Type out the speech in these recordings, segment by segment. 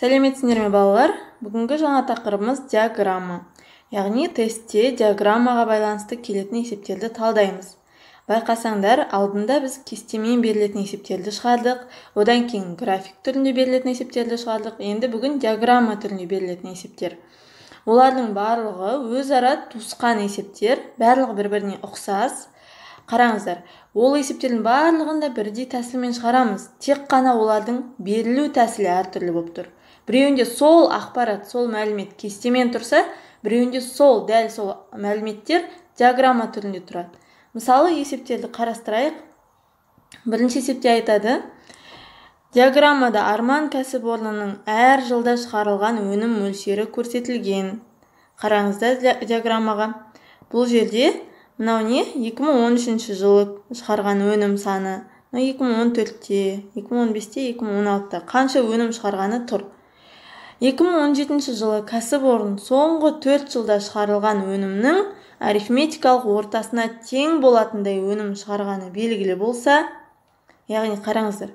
сәлеметсіздер ме балалар бүгінгі жаңа тақырыбымыз диаграмма яғни тестте диаграммаға байланысты келетін есептерді талдаймыз байқасаңдар алдында біз кестемен берілетін есептерді шығардық одан кейін график түрінде берілетін есептерді шығардық енді бүгін диаграмма түрінде берілетін есептер олардың барлығы өзара туысқан есептер барлығы бір біріне ұқсас қараңыздар ол есептердің барлығын бірдей тәсілмен шығарамыз тек қана олардың берілу тәсілі әртүрлі болып тұр біреуінде сол ақпарат сол мәлімет кестемен тұрса біреуінде сол дәл сол мәліметтер диаграмма түрінде тұрады мысалы есептерді қарастырайық бірінші есепте айтады диаграммада арман кәсіпорнының әр жылда шығарылған өнім мөлшері көрсетілген қараңыздар диаграммаға бұл жерде мынау не 2013 жылы шығарған өнім саны мына 2014-те 2015-те 2016-та қанша өнім шығарғаны тұр 2017 жылы кәсіпорын соңғы 4 жылда шығарылған өнімнің арифметикалық ортасына тең болатындай өнім шығарғаны белгілі болса яғни қараңыздар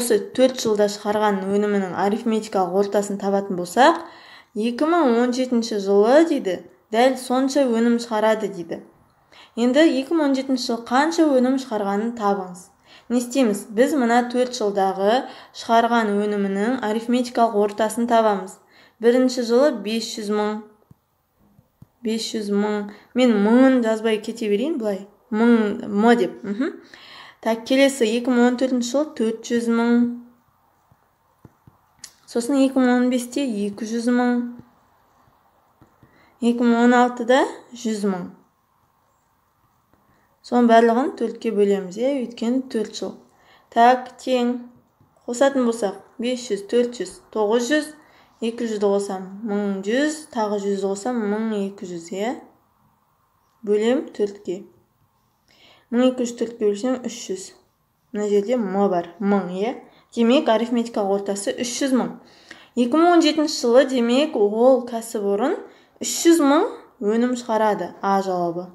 осы 4 жылда шығарған өнімінің арифметикалық ортасын табатын болсақ 2017 жылы дейді дәл сонша өнім шығарады дейді енді 2017 жылы қанша өнім шығарғанын табыңыз не істейміз біз мына төрт жылдағы шығарған өнімінің арифметикалық ортасын табамыз бірінші жылы 500 мың 500 мың мен мыңын жазбай кете берейін былай мың м деп мхм так келесі 2014 жылы 400 мың сосын 2015-те 200 мың 2016-да 100 мың соның барлығын төртке бөлеміз е, иә? өйткені төрт жыл так тең қосатын болсақ 500, 400, 900, 200 қосам 1100, тағы 100 қосам 1200 иә бөлем ке 1200 төртке бөлсем 300 мына жерде м бар 1000 иә демек арифметикалық ортасы 300 мың 2017 жылы демек ол кәсіпорын 300 мың өнім шығарады а жауабы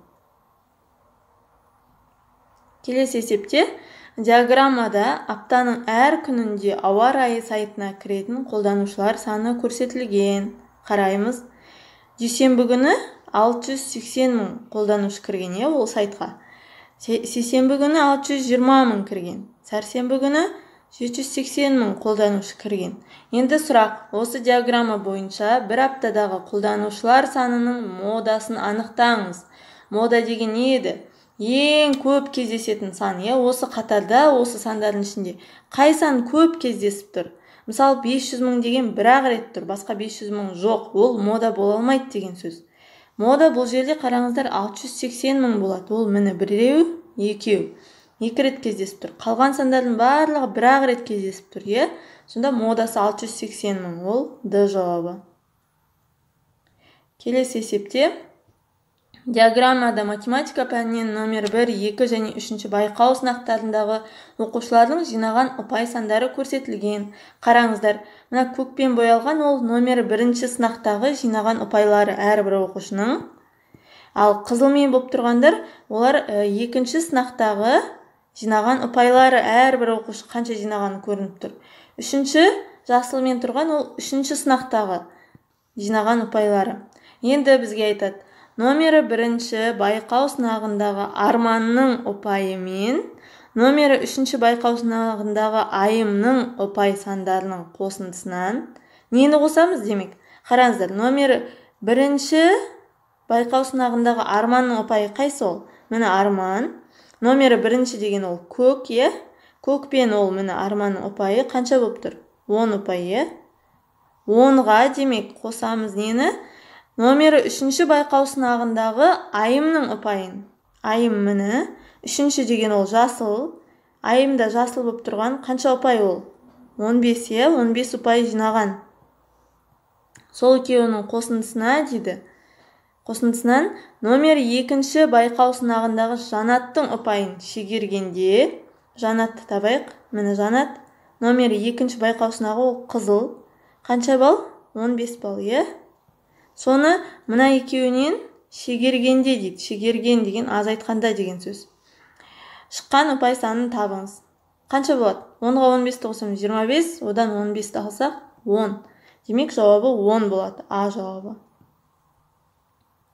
келесі есепте диаграммада аптаның әр күнінде ауа райы сайтына кіретін қолданушылар саны көрсетілген қараймыз дүйсенбі күні 680 мың қолданушы кірген иә ол сайтқа сейсенбі күні 620 мың кірген сәрсенбі күні 780 мың қолданушы кірген енді сұрақ осы диаграмма бойынша бір аптадағы қолданушылар санының модасын анықтаңыз мода деген не еді ең көп кездесетін сан иә осы қатарда осы сандардың ішінде қай сан көп кездесіп тұр мысалы 500 мың деген бір ақ рет тұр басқа 500 мың жоқ ол мода бола алмайды деген сөз мода бұл жерде қараңыздар 680 мың болады ол міне біреу екеу екі рет кездесіп тұр қалған сандардың барлығы бір ақ рет кездесіп тұр иә сонда модасы 680 мың ол д жауабы келесі есепте диаграммада математика пәнінен номер 1, 2 және 3 байқау сынақтарындағы оқушылардың жинаған ұпай сандары көрсетілген. Қараңыздар, мына көкпен боялған ол номер 1 сынақтағы жинаған ұпайлары әрбір оқушының. Ал қызылмен болып тұрғандар, олар э, екінші сынақтағы жинаған ұпайлары әрбір оқушы қанша жинағаны көрініп тұр. Үшінші жасылмен тұрған ол үшінші сынақтағы жинаған ұпайлары. Енді бізге айтады номері бірінші байқау сынағындағы арманның ұпайымен номері үшінші байқау сынағындағы айымның ұпай сандарының қосындысынан нені қосамыз демек қараңыздар номері бірінші байқау сынағындағы арманның ұпайы қайсы ол міне арман номері бірінші деген ол көк иә пен ол міне арманның ұпайы қанша болып тұр он ұпай иә онға демек қосамыз нені номері үшінші байқау сынағындағы айымның ұпайын айым міні үшінші деген ол жасыл айымда жасыл болып тұрған қанша ұпай ол 15 иә 15 ұпай жинаған сол екеуінің қосындысына дейді қосындысынан номер екінші байқау сынағындағы жанаттың ұпайын шегергенде жанатты табайық міні жанат номер екінші байқау сынағы ол қызыл қанша балл 15 балл иә соны мына екеуінен шегергенде дейді шегерген деген азайтқанда деген сөз шыққан ұпай санын табыңыз қанша болады онға он бесті қосамыз жиырма бес одан он бесті алсақ он демек жауабы он болады а жауабы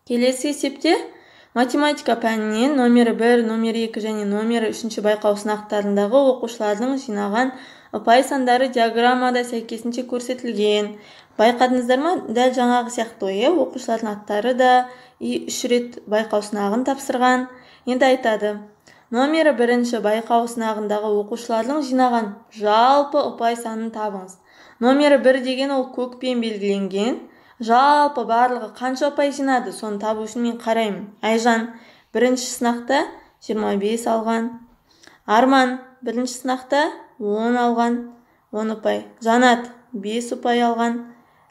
келесі есепте математика пәнінен номері бір номері екі және номері үшінші байқау сынақтарындағы оқушылардың жинаған ұпай сандары диаграммада сәйкесінше көрсетілген байқадыңыздар ма дәл жаңағы сияқты ғой иә оқушылардың аттары да и үш рет байқау сынағын тапсырған енді айтады номері бірінші байқау сынағындағы оқушылардың жинаған жалпы ұпай санын табыңыз номері бір деген ол көкпен белгіленген жалпы барлығы қанша ұпай жинады соны табу үшін мен қараймын айжан бірінші сынақта 25 алған арман бірінші сынақта 10 алған 10 ұпай жанат 5 ұпай алған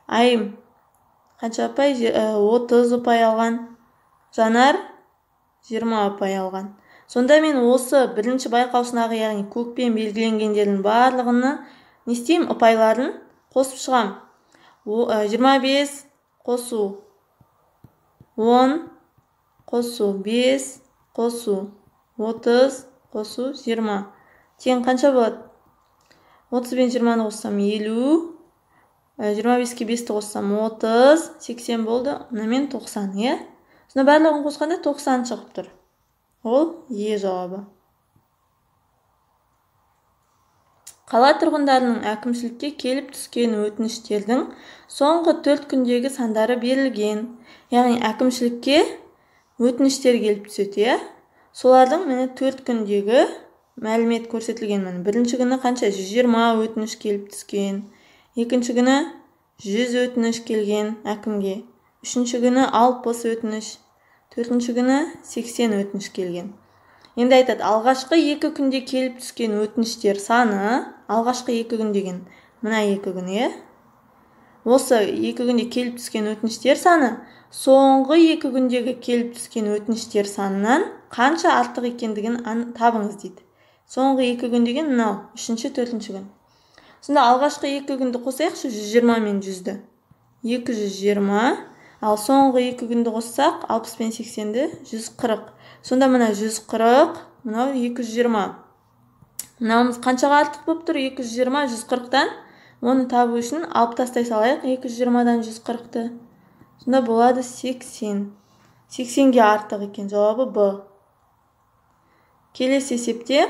айым қанша ұпай э, отыз ұпай алған жанар жиырма ұпай алған сонда мен осы бірінші байқау сынағы яғни көкпен белгіленгендердің барлығыны не істеймін ұпайларын қосып шығамын э, жиырма бес қосу он қосу бес қосу отыз қосу жиырма тең қанша болады отыз бен жиырманы қоссам елу Э, жиырма беске бесті қоссам отыз сексен болды мынамен тоқсан иә сонда барлығын қосқанда тоқсан шығып тұр ол е жауабы қала тұрғындарының әкімшілікке келіп түскен өтініштердің соңғы төрт күндегі сандары берілген яғни әкімшілікке өтініштер келіп түседі иә солардың міне төрт күндегі мәлімет көрсетілген міне бірінші күні қанша жүз жиырма өтініш келіп түскен екінші күні жүз өтініш келген әкімге үшінші күні алпыс өтініш төртінші күні сексен өтініш келген енді айтады алғашқы екі күнде келіп түскен өтініштер саны алғашқы екі күн деген мына екі күн иә осы екі күнде келіп түскен өтініштер саны соңғы екі күндегі келіп түскен өтініштер санынан қанша артық екендігін табыңыз дейді соңғы екі күн деген мынау үшінші төртінші күн сонда алғашқы екі күнді қосайықшы жүз жиырма мен жүзді екі жүз жиырма ал соңғы екі күнді қоссақ алпыс пен сексенді жүз қырық сонда мына жүз қырық мынау екі жүз жиырма мынауымыз қаншаға артық болып тұр екі жүз жиырма жүз қырықтан оны табу үшін алып тастай салайық екі жүз жиырмадан жүз қырықты сонда болады сексен сексенге артық екен жауабы б келесі есепте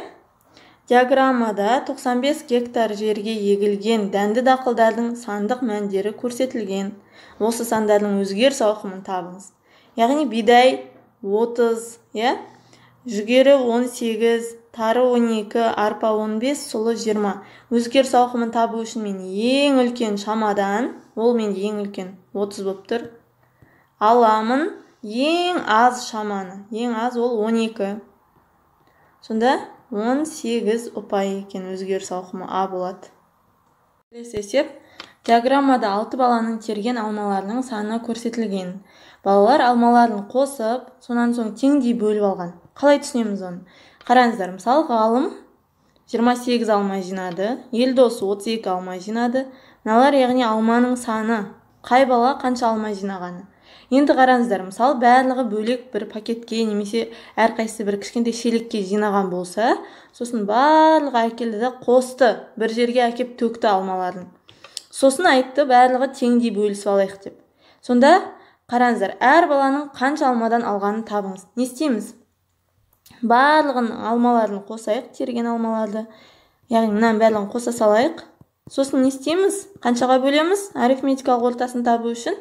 диаграммада 95 гектар жерге егілген дәнді дақылдардың сандық мәндері көрсетілген осы сандардың өзгер сауқымын табыңыз яғни бидай 30 иә жүгері 18 тары 12 арпа 15 сұлы 20 Өзгер сауқымын табу үшін мен ең үлкен шамадан ол мен ең үлкен 30 болып тұр аламын ең аз шаманы ең аз ол 12 сонда он сегіз ұпай екен өзгеріс ауқымы а болады келесі есеп диаграммада алты баланың терген алмаларының саны көрсетілген балалар алмаларын қосып сонан соң теңдей бөліп алған қалай түсінеміз оны қараңыздар мысалы ғалым 28 алма жинады отыз 32 алма жинады мыналар яғни алманың саны қай бала қанша алма жинағаны енді қараңыздар мысалы барлығы бөлек бір пакетке немесе әрқайсысы бір кішкентай шелекке жинаған болса сосын барлығы әкелді да қосты бір жерге әкеп төкті алмаларын сосын айтты барлығы теңдей бөлісіп алайық деп сонда қараңыздар әр баланың қанша алмадан алғанын табыңыз не істейміз барлығын алмаларын қосайық терген алмаларды яғни мынаның барлығын қоса салайық сосын не істейміз қаншаға бөлеміз арифметикалық ортасын табу үшін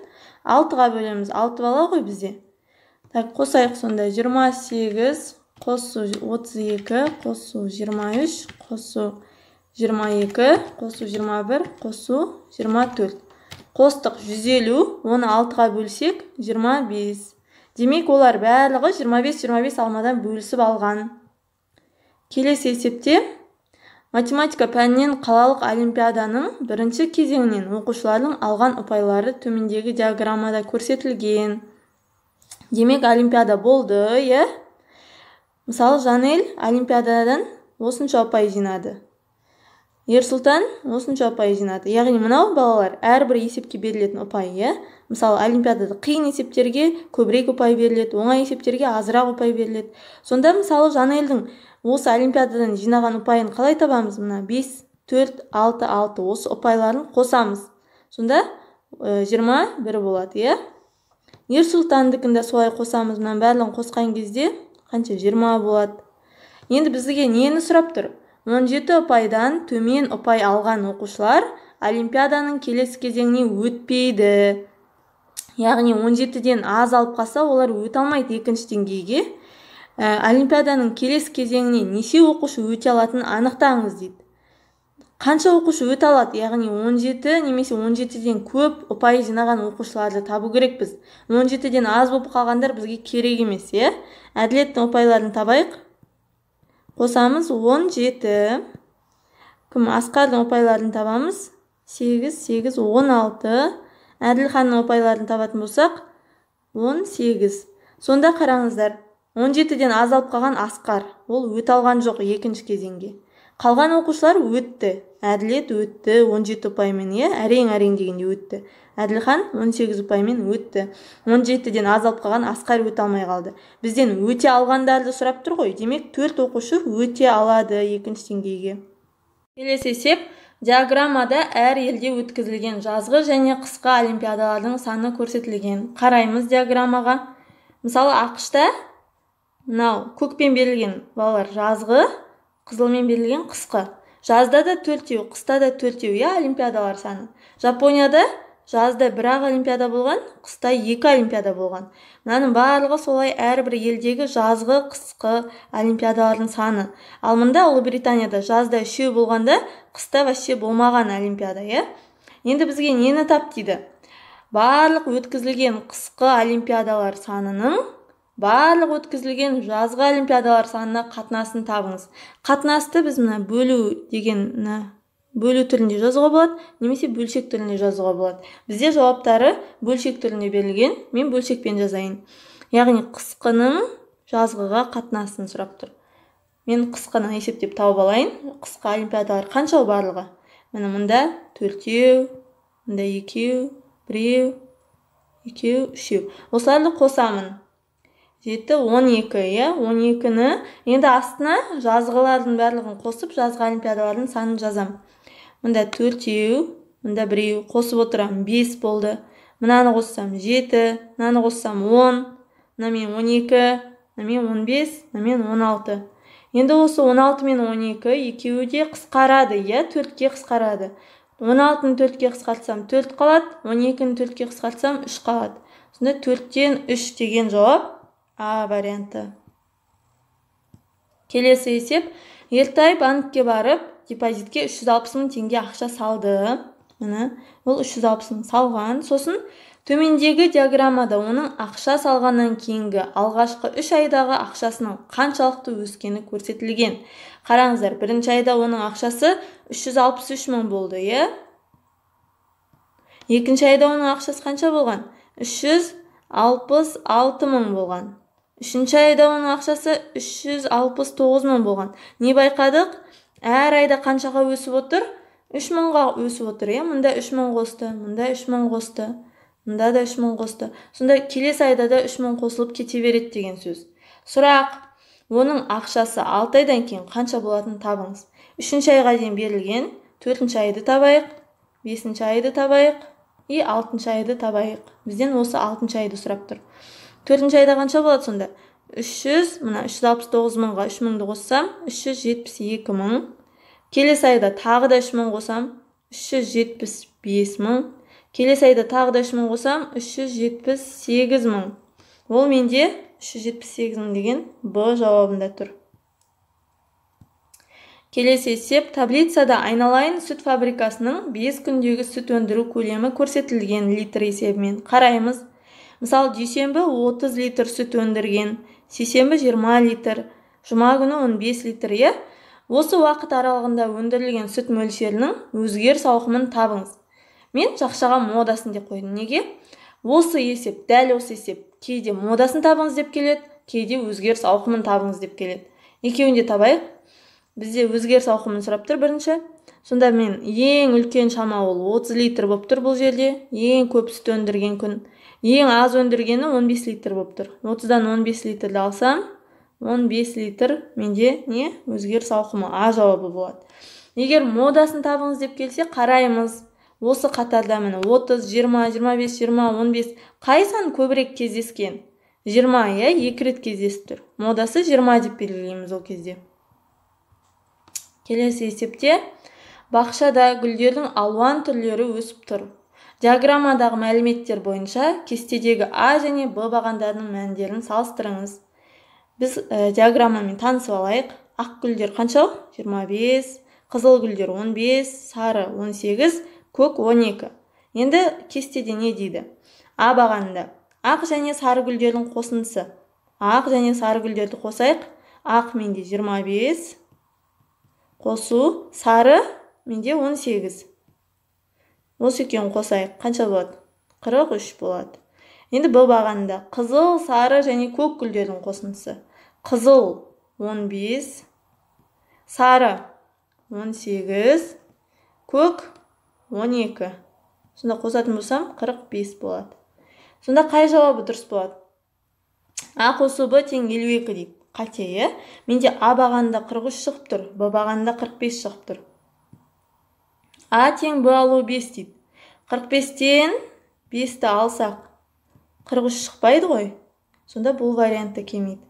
6-ға бөлеміз 6 бала ғой бізде так қосайық сонда 28, қосу 32, қосу 23, қосу 22, қосу 21, қосу 24. қостық 150, оны 6-ға бөлсек 25. Демек олар барлығы 25-25 алмадан бөлісіп алған. Келесі есепте математика пәнінен қалалық олимпиаданың бірінші кезеңінен оқушылардың алған ұпайлары төмендегі диаграммада көрсетілген демек олимпиада болды иә мысалы жанель олимпиададан осынша ұпай жинады ерсұлтан осынша ұпай жинады яғни мынау балалар әрбір есепке берілетін ұпай иә мысалы олимпиадада қиын есептерге көбірек ұпай беріледі оңай есептерге азырақ ұпай беріледі сонда мысалы жанелдің осы олимпиададан жинаған ұпайын қалай табамыз мына 5 4, 6, 6 осы ұпайларын қосамыз сонда э, жиырма бір болады иә ерсұлтандікін де солай қосамыз мынаның барлығын қосқан кезде қанша жиырма болады енді бізге нені сұрап тұр 17 ұпайдан төмен ұпай алған оқушылар олимпиаданың келесі кезеңіне өтпейді яғни 17-ден аз алып қалса олар өте алмайды екінші деңгейге Ә, олимпиаданың келесі кезеңіне неше оқушы өте алатынын анықтаңыз дейді қанша оқушы өте алады яғни 17 немесе 17-ден көп ұпай жинаған оқушыларды табу керек біз. 17-ден аз болып қалғандар бізге керек емес иә әділеттің ұпайларын табайық қосамыз 17 кім асқардың ұпайларын табамыз 8 8 16 әділханның ұпайларын табатын болсақ 18 сонда қараңыздар он жетіден аз алып қалған асқар ол өте алған жоқ екінші кезеңге қалған оқушылар өтті әділет өтті 17 ұпаймен иә әрең әрең дегенде өтті әділхан 18 ұпаймен өтті 17-ден аз алып қалған асқар өте алмай қалды бізден өте алғандарды сұрап тұр ғой демек төрт оқушы өте алады екінші деңгейге келесі есеп диаграммада әр елде өткізілген жазғы және қысқы олимпиадалардың саны көрсетілген қараймыз диаграммаға мысалы ақшта мынау көкпен берілген балалар жазғы қызылмен берілген қысқы жазда да төртеу қыста да төртеу иә олимпиадалар саны жапонияда жазда бір ақ олимпиада болған қыста екі олимпиада болған мынаның барлығы солай әрбір елдегі жазғы қысқы олимпиадалардың саны ал мында ұлыбританияда жазда үшеу болғанда қыста вообще болмаған олимпиада иә енді бізге нені тап дейді барлық өткізілген қысқы олимпиадалар санының барлық өткізілген жазғы олимпиадалар санына қатынасын табыңыз қатынасты біз мына бөлу деген мына бөлу түрінде жазуға болады немесе бөлшек түрінде жазуға болады бізде жауаптары бөлшек түрінде берілген мен бөлшекпен жазайын яғни қысқының жазғыға қатынасын сұрап тұр мен қысқыны есептеп тауып алайын қысқы олимпиадалар қанша барлығы міне мында төртеу мында екеу біреу екеу үшеу осыларды қосамын жеті он екі иә он екіні енді астына жазғылардың барлығын қосып жазғы олимпиадалардың санын жазам. мында төртеу мында біреу қосып отырамын бес болды мынаны қоссам жеті мынаны қоссам он мынамен он екі мынамен он бес мынамен он алты енді осы он алты мен он екі екеуі де қысқарады иә төртке қысқарады он алтыны төртке қысқартсам төрт қалады он екіні төртке қысқартсам үш қалады сонда төрттен үш деген жауап а варианты келесі есеп ертай банкке барып депозитке 360 мың теңге ақша салды міне ол 360 мың салған сосын төмендегі диаграммада оның ақша салғаннан кейінгі алғашқы үш айдағы ақшасының қаншалықты өскені көрсетілген қараңыздар бірінші айда оның ақшасы 363 мың болды иә екінші айда оның ақшасы қанша болған 366 мың болған үшінші айда оның ақшасы 369 мың болған не байқадық әр айда қаншаға өсіп отыр үш мыңға өсіп отыр иә мында үш мың қосты мында үш мың қосты мында да үш мың қосты сонда келесі айда да үш мың қосылып кете береді деген сөз сұрақ оның ақшасы 6 айдан кейін қанша болатынын табыңыз үшінші айға дейін берілген төртінші айды табайық бесінші айды табайық и алтыншы айды табайық бізден осы алтыншы айды сұрап тұр төртінші айда қанша болады сонда үш жүз мына үш жүз алпыс тоғыз мыңға үш мыңды қоссам үш жүз жетпіс екі мың келесі айда тағы да үш мың қоссам үш жүз жетпіс бес мың келесі айда тағы да үш мың қоссам үш жүз жетпіс сегіз мың ол менде үш жүз жетпіс сегіз мың деген б жауабында тұр Келесі есеп таблицада айналайын сүт фабрикасының 5 күндегі сүт өндіру көлемі көрсетілген литр есебімен қараймыз мысалы дүйсенбі 30 литр сүт өндірген сейсенбі 20 литр жұма күні 15 литр иә осы уақыт аралығында өндірілген сүт мөлшерінің өзгер сауқымын табыңыз мен жақшаға модасын деп қойдым неге осы есеп дәл осы есеп кейде модасын табыңыз деп келеді кейде өзгер сауқымын табыңыз деп келеді екеуін де табайық бізде өзгер сауқымын сұрап тұр бірінші сонда мен ең үлкен шама ол 30 литр болып тұр бұл жерде ең көп сүт өндірген күн ең аз өндіргені 15 литр болып тұр 30-дан 15 литрді алсам 15 литр менде не өзгер ауқымы а жауабы болады егер модасын табыңыз деп келсе қараймыз осы қатарда міне 30, 20, 25, 20, 15 қай көбірек кездескен 20 иә екі рет кездесіп тұр модасы 20 деп белгілейміз ол кезде келесі есепте бақшада гүлдердің алуан түрлері өсіп тұр диаграммадағы мәліметтер бойынша кестедегі а және б бағандарының мәндерін салыстырыңыз біз ә, диаграммамен танысып алайық ақ гүлдер қаншалық 25, қызыл гүлдер 15, сары 18, көк 12. енді кестеде не дейді а бағанында ақ және сары гүлдердің қосындысы ақ және сары гүлдерді қосайық ақ менде 25, қосу сары менде 18. Осы екеуін қосайық. Қанша болады? 43 болады. Енді бұл бағанда қызыл, сары және көк гүлдердің қосындысы. Қызыл 15, сары 18, көк 12. Сонда қосатын болсам 45 болады. Сонда қай жауабы дұрыс болады? А қосу Б тең елу екі дейді. Қате, иә? Менде А бағанда 43 шығып тұр, Б бағанда 45 шығып тұр а тең б алу 5 дейді 45-тен 5-ті алсақ 43 шықпайды ғой сонда бұл вариантты кемейді.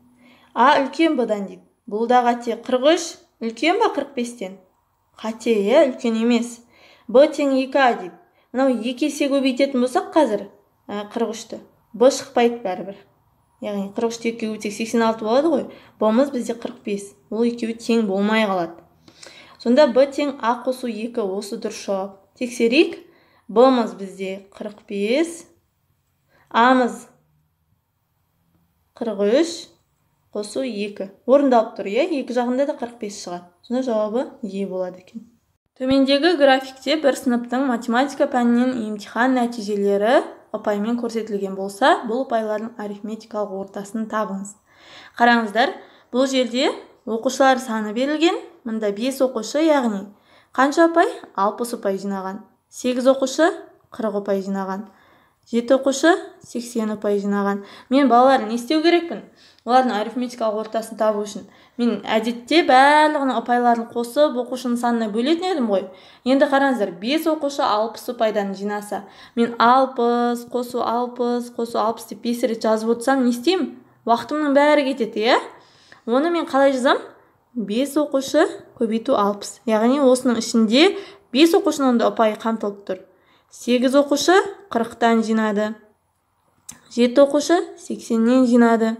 а үлкен бұдан дейді бұл да қате 43 үлкен ба 45-тен қате е, иә, үлкен емес б тең 2а дейді мынау 2 есе көбейтетін болсақ қазір 43-ті ә, б шықпайды бәрібір яғни 43-ті екіге 86 болады ғой бмыз бізде 45 ол екеуі тең болмай қалады сонда б тең а қосу екі осы дұрыс жауап тексерейік мыз бізде 45 амыз 43 қосу екі. орындалып тұр иә екі жағында да 45 шығады сонда жауабы е болады екен төмендегі графикте бір сыныптың математика пәнінен емтихан нәтижелері ұпаймен көрсетілген болса бұл ұпайлардың арифметикалық ортасын табыңыз қараңыздар бұл жерде оқушылар саны берілген мұнда 5 оқушы яғни қанша ұпай 60 ұпай жинаған 8 оқушы 40 ұпай жинаған 7 оқушы 80 ұпай жинаған мен балалар не істеу керекпін олардың арифметикалық ортасын табу үшін мен әдетте барлығының ұпайларын қосып оқушының санына бөлетін едім ғой енді қараңыздар 5 оқушы 60 ұпайдан жинаса мен 60 қосу 60 қосу 60 деп 5 рет жазып отырсам не істеймін уақытымның бәрі кетеді иә оны мен қалай жазамын 5 оқушы көбейту 60. Яғни осының ішінде 5 оқушының да ұпайы қамтылып тұр. 8 оқушы 40-тан жинады. 7 оқушы 80-нен жинады.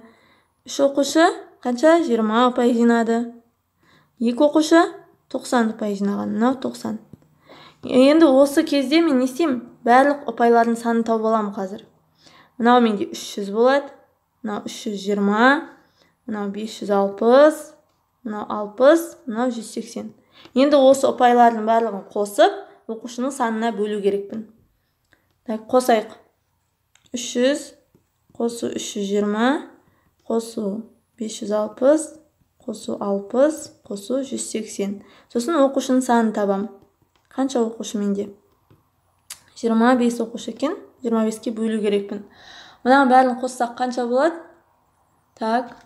3 оқушы қанша 20 ұпай жинады. 2 оқушы 90 ұпай жинаған. Нау 90. Енді осы кезде мен не істеймін? Барлық ұпайлардың санын тауып аламын қазір. Мынау менде 300 болады. Мынау 320. Мынау 560 мынау алпыс мынау жүз сексен енді осы ұпайлардың барлығын қосып оқушының санына бөлу керекпін так қосайық үш жүз қосу үш жүз жиырма қосу бес жүз алпыс қосу алпыс қосу жүз сексен сосын оқушының санын табам. қанша оқушы менде жиырма бес оқушы екен жиырма беске бөлу керекпін мынаның бәрін қоссақ қанша болады так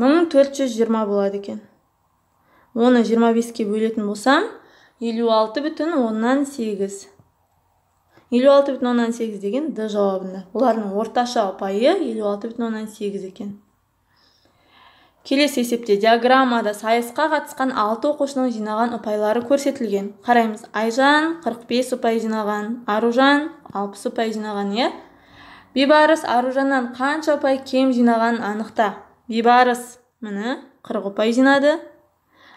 1420 болады екен. Оны 25-ке бөлетін болсам, 56 бүтін 56 деген д жауабында. олардың орташа ұпайы 56 бүтін екен. Келесі есепте диаграммада сайысқа қатысқан 6 оқушының жинаған ұпайлары көрсетілген. Қараймыз, Айжан 45 ұпай жинаған, Аружан 60 ұпай жинаған, е? Иә? Бибарыс Аружаннан қанша ұпай кем жинаған анықта бейбарыс міні қырық ұпай жинады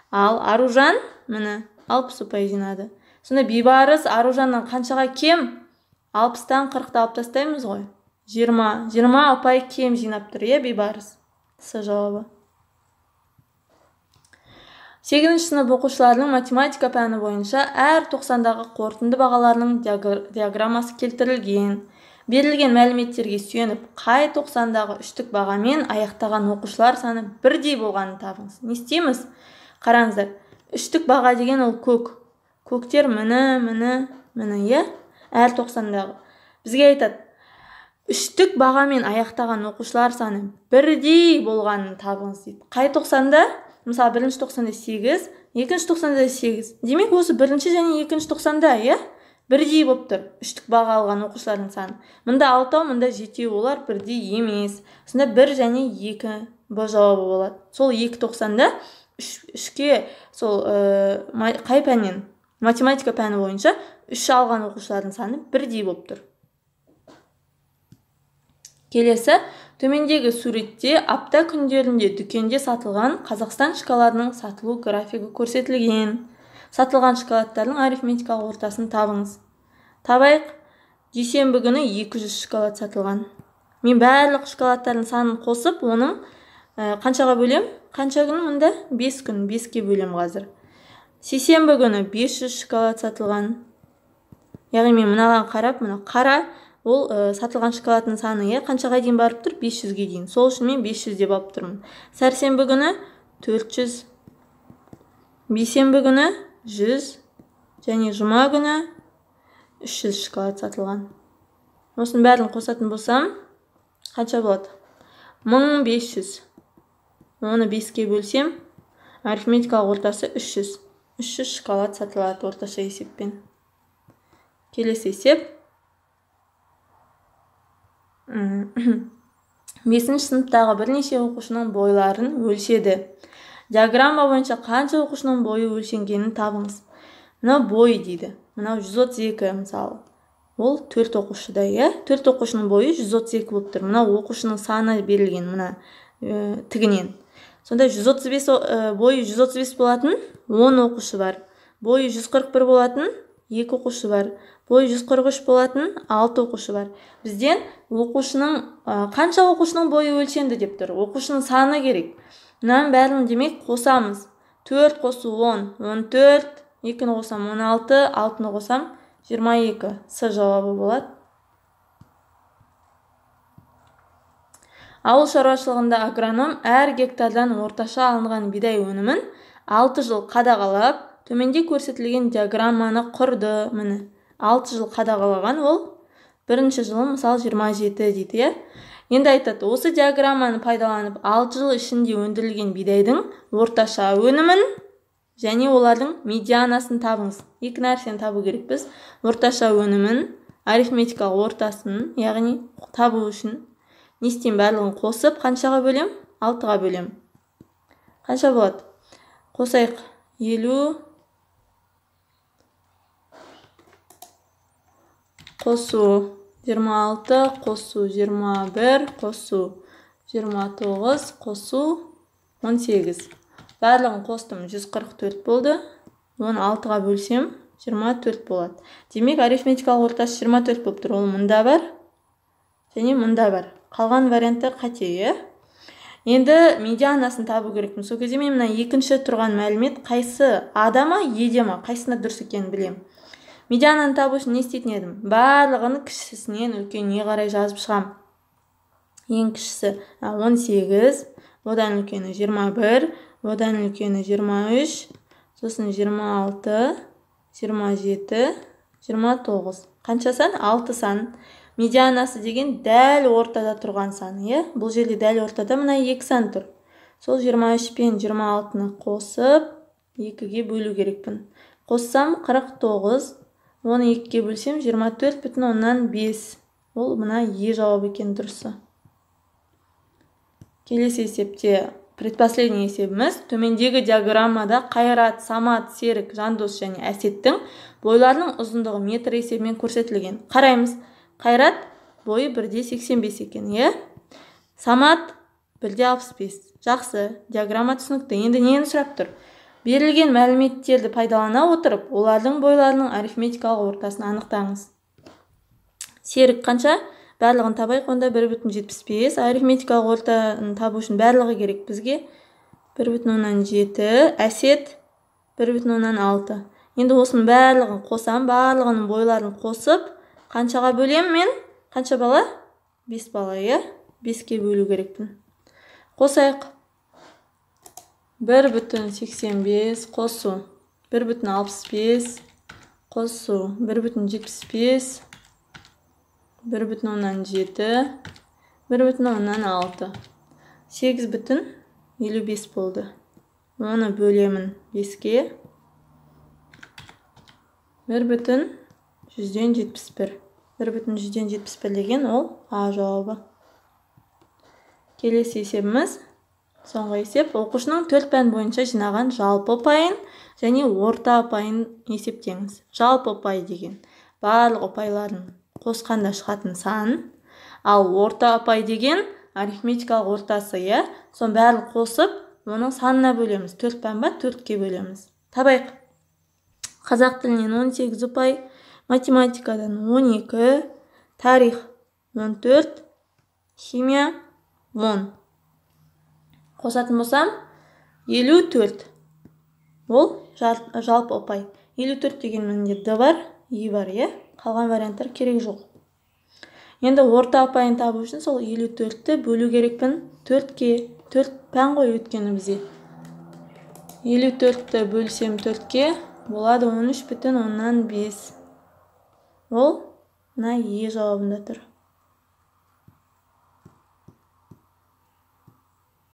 ал аружан міні алпыс ұпай жинады сонда бейбарыс аружаннан қаншаға кем алпыстан қырықты алып тастаймыз ғой жиырма жиырма ұпай кем жинап тұр иә бейбарыс с жауабы сегізінші сынып оқушыларының математика пәні бойынша әр тоқсандағы қорытынды бағаларының диаграммасы келтірілген берілген мәліметтерге сүйеніп қай тоқсандағы үштік бағамен аяқтаған оқушылар саны бірдей болғанын табыңыз не істейміз қараңыздар үштік баға деген ол көк көктер міні міні міні иә әр тоқсандағы бізге айтады үштік бағамен аяқтаған оқушылар саны бірдей болғанын табыңыз дейді қай тоқсанда мысалы бірінші тоқсанда сегіз екінші тоқсанда сегіз демек осы бірінші және екінші тоқсанда иә бірдей болып тұр үштік баға алған оқушылардың саны мында алтау мында жетеу олар бірдей емес сонда бір және екі б жауабы болады сол екі тоқсанда үш үшке сол э, қай пәннен математика пәні бойынша үш алған оқушылардың саны бірдей болып тұр келесі төмендегі суретте апта күндерінде дүкенде сатылған қазақстан шоколадының сатылу графигі көрсетілген сатылған шоколадтардың арифметикалық ортасын табыңыз табайық дүйсенбі күні 200 шоколад сатылған мен барлық шоколадтардың санын қосып оның э, қаншаға бөлем? қанша күн мында 5 күн 5-ке бөлем қазір сейсенбі күні 500 шоколад сатылған яғни мен мынаған қарап мына қара ол ә, сатылған шоколадтың саны иә қаншаға дейін барып тұр 500-ге дейін сол үшін мен 500 деп алып тұрмын сәрсенбі күні 400 бейсенбі күні жүз және жұма күні 300 шоколад сатылған Осын бәрін қосатын болсам қанша болады 1500 оны 5-ке бөлсем арифметикалық ортасы 300 300 шоколад сатылады орташа есеппен келесі есеп бесінші сыныптағы бірнеше оқушының бойларын өлшеді диаграмма бойынша қанша оқушының бойы өлшенгенін табыңыз мынау бойы дейді мынау 132 мысалы ол төрт оқушыда иә төрт оқушының бойы 132 болып тұр мынау оқушының саны берілген мына ә, тігінен сонда 135 ә, бойы 135 болатын 10 оқушы бар бойы 141 болатын екі оқушы бар бойы 143 болатын алты оқушы бар бізден оқушының ә, қанша оқушының бойы өлшенді деп тұр оқушының саны керек мынаның бәрін демек қосамыз 4 қосу 10 14 2 екіні қосам 16 6 алтыны қосам 22 с жауабы болады ауыл шаруашылығында агроном әр гектардан орташа алынған бидай өнімін 6 жыл қадағалап төменде көрсетілген диаграмманы құрды міне 6 жыл қадағалаған ол бірінші жылы мысалы 27 жеті дейді иә? енді айтады осы диаграмманы пайдаланып 6 жыл ішінде өндірілген бидайдың орташа өнімін және олардың медианасын табыңыз екі нәрсені табу керекпіз орташа өнімін арифметикалық ортасын яғни табу үшін не істеймін барлығын қосып қаншаға бөлем? алтыға бөлем. қанша болады қосайық елу қосу 26 қосу 21 қосу 29 қосу 18 барлығын қостым 144 болды 16 ға бөлсем 24 болады демек арифметикалық ортасы 24 болып тұр ол мында бар және мында бар қалған варианттар қате иә енді медианасын табу керекпін сол кезде мен мына екінші тұрған мәлімет қайсы адама, едема. Қайсына е де ма дұрыс екенін білемін медиананы табу үшін не істейтін едім барлығын кішісінен үлкеніне қарай жазып шығам. ең кішісі 18 одан үлкені 21 одан үлкені 23 сосын 26 27 29 қанша сан алты сан медианасы деген дәл ортада тұрған сан иә бұл жерде дәл ортада мына екі сан тұр сол 23 пен 26-ны қосып екіге бөлу керекпін қоссам 49 оны екіге бөлсем жиырма төрт бүтін оннан бес ол мына е жауап екен дұрысы келесі есепте предпоследний есебіміз төмендегі диаграммада қайрат самат серік жандос және әсеттің бойларының ұзындығы метр есебімен көрсетілген қараймыз қайрат бойы бірде сексен бес екен иә самат бірде алпыс бес жақсы диаграмма түсінікті енді нені сұрап тұр берілген мәліметтерді пайдалана отырып олардың бойларының арифметикалық ортасын анықтаңыз серік қанша барлығын табайық онда бір бүтін жетпіс бес арифметикалық ортаны табу үшін барлығы керек бізге бір бүтін оннан жеті әсет бір бүтін оннан алты енді осының барлығын қосам барлығының бойларын қосып қаншаға бөлем мен қанша бала бес бала иә беске бөлу керекпін қосайық бір бүтін сексен бес қосу бір бүтін алпыс бес қосу бір бүтін жетпіс бес бір бүтін оннан жеті бір бүтін оннан алты сегіз бүтін елу бес болды оны бөлемін беске бір бүтін жүзден жетпіс бір бір бүтін жүзден жетпіс бір деген ол а жауабы келесі есебіміз соңғы есеп оқушының төрт пән бойынша жинаған жалпы пайын және орта пайын есептеңіз жалпы пай деген барлық ұпайларын қосқанда шығатын сан ал орта ұпай деген арифметикалық ортасы иә соның бәрін қосып оның санына бөлеміз төрт пән ба төртке бөлеміз табайық қазақ тілінен 18 ұпай математикадан 12 тарих 14 химия 10 қосатын болсам 54 ол жалпы ұпай 54 деген менде д бар и бар иә қалған варианттар керек жоқ енді орта ұпайын табу үшін сол 54-ті бөлу керекпін 4-ке 4 пән қой өйткені бізде 54-ті бөлсем 4-ке болады 13 бүтін оннан бес ол мына е жауабында тұр